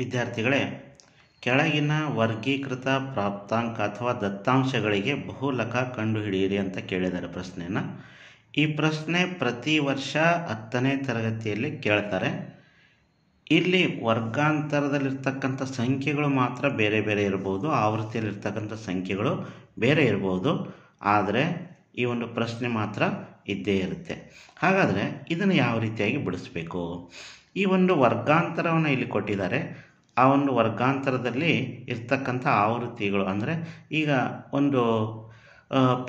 ವಿದ್ಯಾರ್ಥಿಗಳೇ ಕೆಳಗಿನ ವರ್ಗೀಕೃತ ಪ್ರಾಪ್ತಾಂಕ ಅಥವಾ ದತ್ತಾಂಶಗಳಿಗೆ ಬಹುಲಕ ಕಂಡುಹಿಡಿಯಿರಿ ಅಂತ ಕೇಳಿದ್ದಾರೆ ಪ್ರಶ್ನೆಯನ್ನು ಈ ಪ್ರಶ್ನೆ ಪ್ರತಿ ವರ್ಷ ಹತ್ತನೇ ತರಗತಿಯಲ್ಲಿ ಕೇಳ್ತಾರೆ ಇಲ್ಲಿ ವರ್ಗಾಂತರದಲ್ಲಿರ್ತಕ್ಕಂಥ ಸಂಖ್ಯೆಗಳು ಮಾತ್ರ ಬೇರೆ ಬೇರೆ ಇರ್ಬೋದು ಆವೃತ್ತಿಯಲ್ಲಿರ್ತಕ್ಕಂಥ ಸಂಖ್ಯೆಗಳು ಬೇರೆ ಇರ್ಬೋದು ಆದರೆ ಈ ಒಂದು ಪ್ರಶ್ನೆ ಮಾತ್ರ ಇದ್ದೇ ಇರುತ್ತೆ ಹಾಗಾದರೆ ಇದನ್ನು ಯಾವ ರೀತಿಯಾಗಿ ಬಿಡಿಸ್ಬೇಕು ಈ ಒಂದು ವರ್ಗಾಂತರವನ್ನು ಇಲ್ಲಿ ಕೊಟ್ಟಿದ್ದಾರೆ ಆ ಒಂದು ವರ್ಗಾಂತರದಲ್ಲಿ ಇರ್ತಕ್ಕಂಥ ಆವೃತ್ತಿಗಳು ಅಂದರೆ ಈಗ ಒಂದು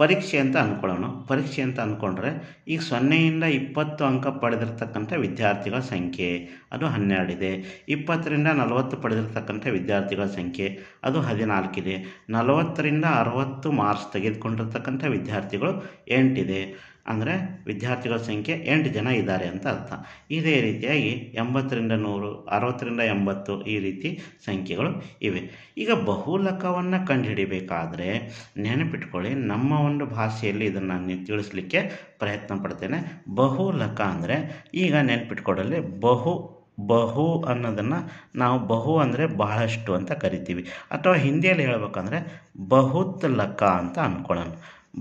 ಪರೀಕ್ಷೆ ಅಂತ ಅಂದ್ಕೊಳ್ಳೋಣ ಪರೀಕ್ಷೆ ಅಂತ ಅಂದ್ಕೊಂಡ್ರೆ ಈಗ ಸೊನ್ನೆಯಿಂದ ಇಪ್ಪತ್ತು ಅಂಕ ಪಡೆದಿರ್ತಕ್ಕಂಥ ವಿದ್ಯಾರ್ಥಿಗಳ ಸಂಖ್ಯೆ ಅದು ಹನ್ನೆರಡಿದೆ ಇಪ್ಪತ್ತರಿಂದ ನಲವತ್ತು ಪಡೆದಿರ್ತಕ್ಕಂಥ ವಿದ್ಯಾರ್ಥಿಗಳ ಸಂಖ್ಯೆ ಅದು ಹದಿನಾಲ್ಕಿದೆ ನಲವತ್ತರಿಂದ ಅರವತ್ತು ಮಾರ್ಕ್ಸ್ ತೆಗೆದುಕೊಂಡಿರ್ತಕ್ಕಂಥ ವಿದ್ಯಾರ್ಥಿಗಳು ಎಂಟಿದೆ ಅಂದರೆ ವಿದ್ಯಾರ್ಥಿಗಳ ಸಂಖ್ಯೆ ಎಂಟು ಜನ ಇದ್ದಾರೆ ಅಂತ ಅರ್ಥ ಇದೇ ರೀತಿಯಾಗಿ ಎಂಬತ್ತರಿಂದ ನೂರು ಅರವತ್ತರಿಂದ ಎಂಬತ್ತು ಈ ರೀತಿ ಸಂಖ್ಯೆಗಳು ಇವೆ ಈಗ ಬಹುಲಕವನ್ನು ಕಂಡುಹಿಡಿಬೇಕಾದ್ರೆ ನೆನಪಿಟ್ಕೊಳ್ಳಿ ನಮ್ಮ ಒಂದು ಭಾಷೆಯಲ್ಲಿ ಇದನ್ನು ನಾನು ತಿಳಿಸ್ಲಿಕ್ಕೆ ಪ್ರಯತ್ನ ಪಡ್ತೇನೆ ಬಹುಲಕ ಅಂದರೆ ಈಗ ನೆನಪಿಟ್ಕೊಳ್ಳಲ್ಲಿ ಬಹು ಬಹು ಅನ್ನೋದನ್ನು ನಾವು ಬಹು ಅಂದರೆ ಬಹಳಷ್ಟು ಅಂತ ಕರಿತೀವಿ ಅಥವಾ ಹಿಂದಿಯಲ್ಲಿ ಹೇಳಬೇಕಂದ್ರೆ ಬಹುತ್ ಲಕ ಅಂತ ಅಂದ್ಕೊಳ್ಳೋಣ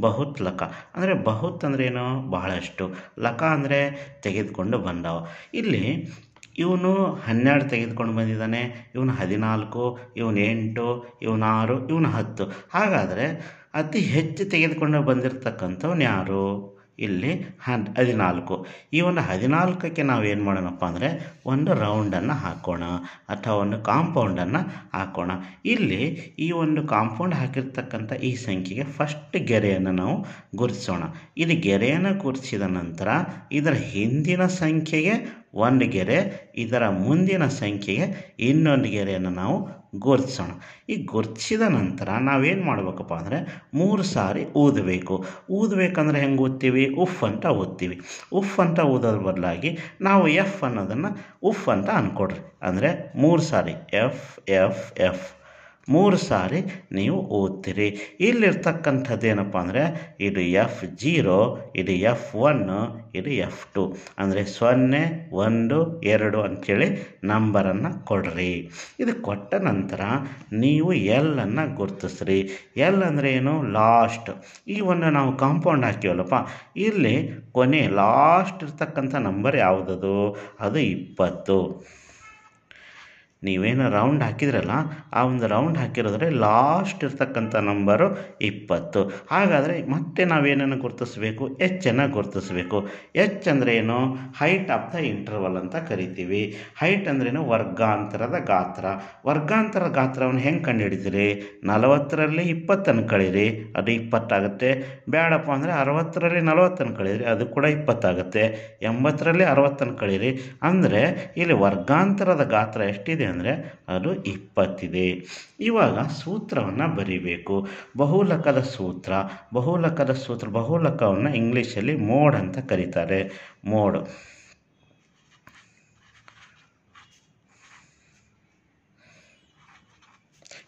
ಬಹುತ್ ಲಕ ಅಂದರೆ ಬಹುತ್ ಏನು ಬಹಳಷ್ಟು ಲಕ ಅಂದರೆ ತೆಗೆದುಕೊಂಡು ಬಂದವ ಇಲ್ಲಿ ಇವನು ಹನ್ನೆರಡು ತೆಗೆದುಕೊಂಡು ಬಂದಿದ್ದಾನೆ ಇವನು ಹದಿನಾಲ್ಕು ಇವನು ಎಂಟು ಇವನು ಆರು ಇವನು ಹತ್ತು ಹಾಗಾದರೆ ಅತಿ ಹೆಚ್ಚು ತೆಗೆದುಕೊಂಡು ಬಂದಿರತಕ್ಕಂಥವ್ನು ಯಾರು ಇಲ್ಲಿ ಹದಿನಾಲ್ಕು ಈ ಒಂದು ಹದಿನಾಲ್ಕಕ್ಕೆ ನಾವು ಏನು ಮಾಡೋಣಪ್ಪ ಅಂದರೆ ಒಂದು ರೌಂಡನ್ನು ಹಾಕೋಣ ಅಥವಾ ಒಂದು ಕಾಂಪೌಂಡನ್ನು ಹಾಕೋಣ ಇಲ್ಲಿ ಈ ಒಂದು ಕಾಂಪೌಂಡ್ ಹಾಕಿರ್ತಕ್ಕಂಥ ಈ ಸಂಖ್ಯೆಗೆ ಫಸ್ಟ್ ಗೆರೆಯನ್ನು ನಾವು ಗುರುತಿಸೋಣ ಇದು ಗೆರೆಯನ್ನು ಗುರುತಿಸಿದ ನಂತರ ಇದರ ಹಿಂದಿನ ಸಂಖ್ಯೆಗೆ ಒಂದು ಗೆರೆ ಇದರ ಮುಂದಿನ ಸಂಖ್ಯೆಗೆ ಇನ್ನೊಂದು ಗೆರೆಯನ್ನು ನಾವು ಗೊರ್ಸೋಣ ಈ ಗೊರ್ಚಿದ ನಂತರ ನಾವೇನು ಮಾಡಬೇಕಪ್ಪ ಅಂದರೆ ಮೂರು ಸಾರಿ ಊದಬೇಕು ಊದಬೇಕಂದ್ರೆ ಹೆಂಗೆ ಓದ್ತೀವಿ ಉಫ್ ಅಂತ ಓದ್ತೀವಿ ಉಫ್ ಅಂತ ಓದೋದ್ರ ಬದಲಾಗಿ ನಾವು ಎಫ್ ಅನ್ನೋದನ್ನು ಉಫ್ ಅಂತ ಅಂದ್ಕೊಡ್ರಿ ಅಂದರೆ ಮೂರು ಸಾರಿ ಎಫ್ ಎಫ್ ಎಫ್ ಮೂರು ಸಾರಿ ನೀವು ಓದ್ತೀರಿ ಇಲ್ಲಿರ್ತಕ್ಕಂಥದ್ದು ಏನಪ್ಪ ಅಂದರೆ ಇದು ಎಫ್ ಜೀರೋ ಇದು ಎಫ್ ಒನ್ ಇದು ಎಫ್ ಟು ಅಂದರೆ ಸೊನ್ನೆ ಒಂದು ಎರಡು ಅಂಥೇಳಿ ನಂಬರನ್ನು ಕೊಡ್ರಿ ಇದು ಕೊಟ್ಟ ನಂತರ ನೀವು ಎಲ್ಲನ್ನು ಗುರುತಿಸ್ರಿ ಎಲ್ ಅಂದರೆ ಏನು ಲಾಸ್ಟ್ ಈ ಒಂದು ನಾವು ಕಾಂಪೌಂಡ್ ಹಾಕಿವಲ್ಲಪ್ಪ ಇಲ್ಲಿ ಕೊನೆ ಲಾಸ್ಟ್ ಇರ್ತಕ್ಕಂಥ ನಂಬರ್ ಯಾವುದದು ಅದು ಇಪ್ಪತ್ತು ನೀವೇನು ರೌಂಡ್ ಹಾಕಿದ್ರಲ್ಲ ಆ ಒಂದು ರೌಂಡ್ ಹಾಕಿರೋದ್ರೆ ಲಾಸ್ಟ್ ಇರ್ತಕ್ಕಂಥ ನಂಬರು ಇಪ್ಪತ್ತು ಹಾಗಾದರೆ ಮತ್ತೆ ನಾವೇನನ್ನು ಗುರುತಿಸಬೇಕು ಹೆಚ್ಚನ್ನು ಗುರುತಿಸಬೇಕು ಎಚ್ ಏನು ಹೈಟ್ ಆಫ್ ದ ಇಂಟರ್ವಲ್ ಅಂತ ಕರಿತೀವಿ ಹೈಟ್ ಅಂದ್ರೇನು ವರ್ಗಾಂತರದ ಗಾತ್ರ ವರ್ಗಾಂತರ ಗಾತ್ರವನ್ನು ಹೆಂಗೆ ಕಂಡುಹಿಡಿತೀರಿ ನಲವತ್ತರಲ್ಲಿ ಇಪ್ಪತ್ತನ್ನು ಕಳೀರಿ ಅದು ಇಪ್ಪತ್ತಾಗುತ್ತೆ ಬೇಡಪ್ಪ ಅಂದರೆ ಅರವತ್ತರಲ್ಲಿ ನಲವತ್ತನ್ನು ಕಳೀರಿ ಅದು ಕೂಡ ಇಪ್ಪತ್ತಾಗುತ್ತೆ ಎಂಬತ್ತರಲ್ಲಿ ಅರವತ್ತನ್ನು ಕಳೀರಿ ಅಂದರೆ ಇಲ್ಲಿ ವರ್ಗಾಂತರದ ಗಾತ್ರ ಎಷ್ಟಿದೆ ಅಂದರೆ ಅದು ಇಪ್ಪತ್ತಿದೆ ಇವಾಗ ಸೂತ್ರವನ್ನು ಬರೀಬೇಕು ಬಹುಲಕದ ಸೂತ್ರ ಬಹುಲಕದ ಸೂತ್ರ ಬಹುಲಕವನ್ನು ಇಂಗ್ಲೀಷಲ್ಲಿ ಮೋಡ್ ಅಂತ ಕರೀತಾರೆ ಮೋಡ್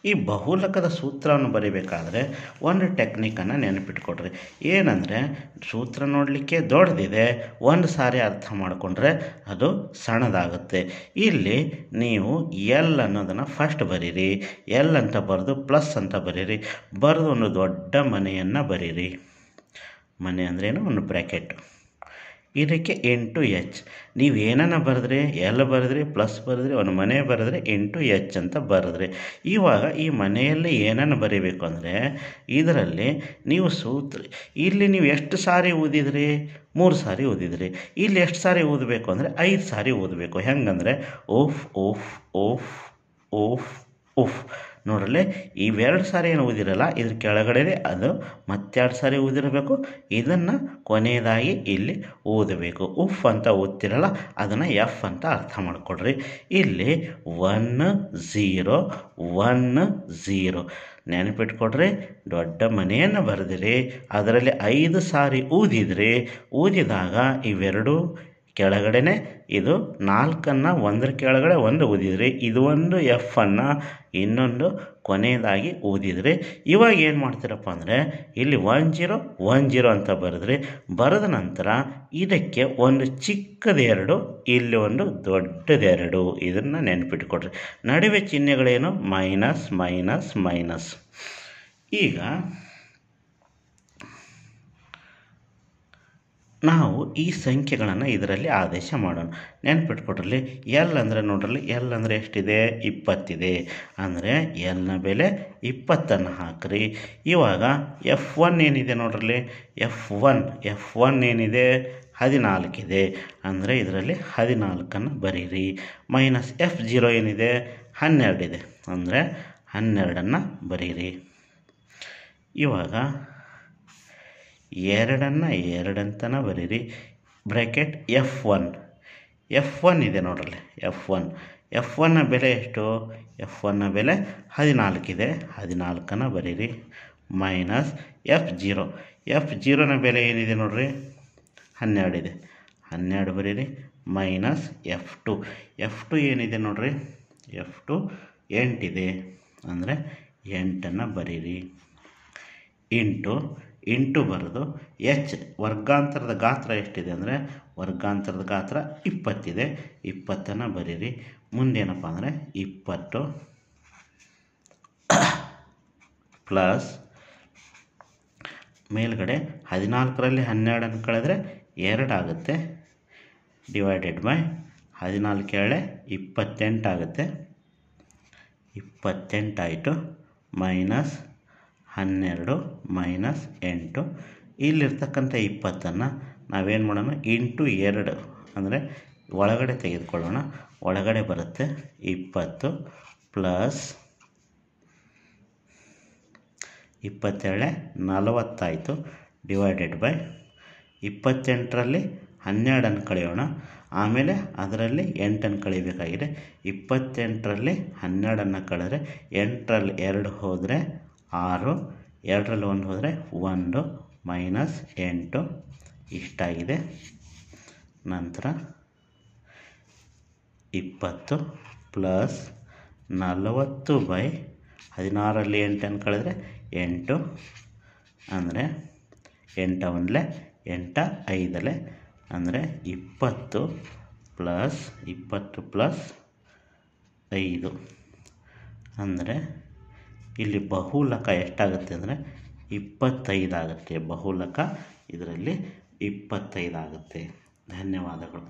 ಈ ಬಹುಲಕದ ಸೂತ್ರವನ್ನು ಬರಿಬೇಕಾದ್ರೆ ಒಂದು ಟೆಕ್ನಿಕನ್ನು ನೆನಪಿಟ್ಕೊಡ್ರಿ ಏನಂದರೆ ಸೂತ್ರ ನೋಡಲಿಕ್ಕೆ ದೊಡ್ಡದಿದೆ ಒಂದು ಸಾರಿ ಅರ್ಥ ಮಾಡಿಕೊಂಡ್ರೆ ಅದು ಸಣ್ಣದಾಗುತ್ತೆ ಇಲ್ಲಿ ನೀವು ಎಲ್ ಅನ್ನೋದನ್ನು ಫಸ್ಟ್ ಬರೀರಿ ಎಲ್ ಅಂತ ಬರೆದು ಪ್ಲಸ್ ಅಂತ ಬರೀರಿ ಬರೆದು ಒಂದು ದೊಡ್ಡ ಮನೆಯನ್ನು ಬರೀರಿ ಮನೆ ಅಂದ್ರೇನು ಒಂದು ಬ್ರ್ಯಾಕೆಟ್ ಇದಕ್ಕೆ ಎಂಟು ಎಚ್ ನೀವು ಏನನ್ನ ಬರೆದ್ರೆ ಎಲ್ ಬರೆದ್ರೆ ಪ್ಲಸ್ ಬರೆದ್ರೆ ಒಂದು ಮನೆ ಬರೆದ್ರೆ ಎಂಟು ಎಚ್ ಅಂತ ಬರೆದ್ರೆ ಇವಾಗ ಈ ಮನೆಯಲ್ಲಿ ಏನನ್ನು ಬರೀಬೇಕು ಅಂದರೆ ಇದರಲ್ಲಿ ನೀವು ಸೂತ್ರ ಇಲ್ಲಿ ನೀವು ಎಷ್ಟು ಸಾರಿ ಊದಿದ್ರಿ ಮೂರು ಸಾರಿ ಊದಿದ್ರಿ ಇಲ್ಲಿ ಎಷ್ಟು ಸಾರಿ ಊದಬೇಕು ಅಂದರೆ ಐದು ಸಾರಿ ಓದಬೇಕು ಹೆಂಗಂದರೆ ಓಫ್ ಓಫ್ ಓಫ್ ಓಫ್ ಓಫ್ ನೋಡ್ರಲ್ಲಿ ಇವೆರಡು ಸಾರಿ ಏನು ಊದಿರಲ್ಲ ಇದ್ರ ಕೆಳಗಡೆ ಅದು ಮತ್ತೆರಡು ಸಾರಿ ಊದಿರಬೇಕು ಇದನ್ನು ಕೊನೆಯದಾಗಿ ಇಲ್ಲಿ ಊದಬೇಕು ಉಫ್ ಅಂತ ಓದ್ತಿರಲ್ಲ ಅದನ್ನು ಎಫ್ ಅಂತ ಅರ್ಥ ಮಾಡಿಕೊಡ್ರಿ ಇಲ್ಲಿ ಒನ್ ಝೀರೋ ಒನ್ ಝೀರೋ ನೆನಪಿಟ್ಕೊಡ್ರಿ ದೊಡ್ಡ ಮನೆಯನ್ನು ಬರೆದಿರಿ ಅದರಲ್ಲಿ ಐದು ಸಾರಿ ಊದಿದ್ರಿ ಊದಿದಾಗ ಇವೆರಡೂ ಕೆಳಗಡೆನೆ ಇದು ನಾಲ್ಕನ್ನು ಒಂದರ ಕೆಳಗಡೆ ಒಂದು ಊದಿದ್ರಿ ಇದು ಒಂದು ಎಫನ್ನು ಇನ್ನೊಂದು ಕೊನೆಯದಾಗಿ ಊದಿದ್ರಿ ಇವಾಗ ಏನು ಮಾಡ್ತೀರಪ್ಪ ಅಂದರೆ ಇಲ್ಲಿ ಒನ್ ಜೀರೋ ಒನ್ ಜೀರೋ ಅಂತ ಬರೆದ್ರಿ ಬರೆದ ನಂತರ ಇದಕ್ಕೆ ಒಂದು ಚಿಕ್ಕದೆರಡು ಇಲ್ಲಿ ಒಂದು ದೊಡ್ಡದೆರಡು ಇದನ್ನು ನೆನ್ಪಿಟ್ಕೊಡ್ರಿ ನಡುವೆ ಚಿಹ್ನೆಗಳೇನು ಮೈನಸ್ ಮೈನಸ್ ಮೈನಸ್ ಈಗ ನಾವು ಈ ಸಂಖ್ಯೆಗಳನ್ನು ಇದರಲ್ಲಿ ಆದೇಶ ಮಾಡೋಣ ನೆನ್ಪಿಟ್ಕೊಡ್ರಲ್ಲಿ ಎಲ್ ಅಂದರೆ ನೋಡ್ರಲ್ಲಿ ಎಲ್ ಅಂದರೆ ಎಷ್ಟಿದೆ ಇಪ್ಪತ್ತಿದೆ ಅಂದರೆ ಎಲ್ನ ಬೆಲೆ ಇಪ್ಪತ್ತನ್ನು ಹಾಕ್ರಿ ಇವಾಗ ಎಫ್ ಒನ್ ಏನಿದೆ ನೋಡ್ರಲ್ಲಿ ಎಫ್ ಒನ್ ಎಫ್ ಒನ್ ಏನಿದೆ ಹದಿನಾಲ್ಕಿದೆ ಅಂದರೆ ಇದರಲ್ಲಿ ಹದಿನಾಲ್ಕನ್ನು ಬರೀರಿ ಮೈನಸ್ ಎಫ್ ಜೀರೋ ಏನಿದೆ ಹನ್ನೆರಡಿದೆ ಅಂದರೆ ಹನ್ನೆರಡನ್ನು ಬರೀರಿ ಇವಾಗ ಎರಡನ್ನು ಎರಡಂತನ ಬರೀರಿ bracket F one F one ಇದೆ ನೋಡ್ರಲ್ಲಿ ಎಫ್ ಒನ್ ಎಫ್ ಒನ್ನ ಬೆಲೆ ಎಷ್ಟು ಎಫ್ ಒನ್ನ ಬೆಲೆ ಹದಿನಾಲ್ಕಿದೆ ಹದಿನಾಲ್ಕನ್ನು ಬರೀರಿ ಮೈನಸ್ ಎಫ್ ಜೀರೋ ಎಫ್ ಜೀರೋನ ಬೆಲೆ ಏನಿದೆ ನೋಡ್ರಿ ಹನ್ನೆರಡಿದೆ ಹನ್ನೆರಡು ಬರೀರಿ minus F two F two ಏನಿದೆ ನೋಡ್ರಿ ಎಫ್ ಟು ಎಂಟಿದೆ ಅಂದರೆ ಎಂಟನ್ನು ಬರೀರಿ ಇಂಟು ಎಂಟು ಬರೆದು ಎಚ್ ವರ್ಗಾಂತರದ ಗಾತ್ರ ಎಷ್ಟಿದೆ ಅಂದರೆ ವರ್ಗಾಂತರದ ಗಾತ್ರ ಇಪ್ಪತ್ತಿದೆ ಇಪ್ಪತ್ತನ್ನು ಬರೀರಿ ಮುಂದೇನಪ್ಪ ಅಂದರೆ ಇಪ್ಪತ್ತು ಪ್ಲಸ್ ಮೇಲ್ಗಡೆ ಹದಿನಾಲ್ಕರಲ್ಲಿ ಹನ್ನೆರಡನ್ನು ಕಳೆದರೆ ಆಗುತ್ತೆ ಡಿವೈಡೆಡ್ ಬೈ ಹದಿನಾಲ್ಕು ಏಳೆ ಇಪ್ಪತ್ತೆಂಟಾಗುತ್ತೆ ಇಪ್ಪತ್ತೆಂಟಾಯಿತು ಮೈನಸ್ ಹನ್ನೆರಡು ಮೈನಸ್ ಎಂಟು ಇಲ್ಲಿರ್ತಕ್ಕಂಥ ಇಪ್ಪತ್ತನ್ನು ನಾವೇನು ಮಾಡೋಣ ಇಂಟು ಎರಡು ಅಂದರೆ ಒಳಗಡೆ ತೆಗೆದುಕೊಳ್ಳೋಣ ಒಳಗಡೆ ಬರುತ್ತೆ ಇಪ್ಪತ್ತು ಪ್ಲಸ್ ಇಪ್ಪತ್ತೇಳೆ ನಲವತ್ತಾಯಿತು ಡಿವೈಡೆಡ್ ಬೈ ಇಪ್ಪತ್ತೆಂಟರಲ್ಲಿ ಹನ್ನೆರಡನ್ನು ಕಳೆಯೋಣ ಆಮೇಲೆ ಅದರಲ್ಲಿ ಎಂಟನ್ನು ಕಳಿಬೇಕಾಗಿದೆ ಇಪ್ಪತ್ತೆಂಟರಲ್ಲಿ ಹನ್ನೆರಡನ್ನು ಕಳೆದ್ರೆ ಎಂಟರಲ್ಲಿ ಎರಡು ಹೋದರೆ ಆರು ಎರಡರಲ್ಲಿ ಒಂದು ಹೋದರೆ ಒಂದು ಮೈನಸ್ ಎಂಟು ಇಷ್ಟಾಗಿದೆ ನಂತರ ಇಪ್ಪತ್ತು ಪ್ಲಸ್ ನಲವತ್ತು ಬೈ ಹದಿನಾರಲ್ಲಿ ಎಂಟು ಅಂತ ಕಳೆದ್ರೆ ಎಂಟು ಅಂದರೆ ಎಂಟ ಒಂದಲೆ ಎಂಟ ಐದಲೆ ಅಂದರೆ ಇಪ್ಪತ್ತು ಪ್ಲಸ್ ಇಪ್ಪತ್ತು ಪ್ಲಸ್ ಐದು ಅಂದರೆ ಇಲ್ಲಿ ಬಹುಲಕ ಎಷ್ಟಾಗುತ್ತೆ ಅಂದರೆ ಇಪ್ಪತ್ತೈದಾಗುತ್ತೆ ಬಹುಲಕ ಇದರಲ್ಲಿ ಇಪ್ಪತ್ತೈದಾಗುತ್ತೆ ಆಗುತ್ತೆ ಧನ್ಯವಾದಗಳು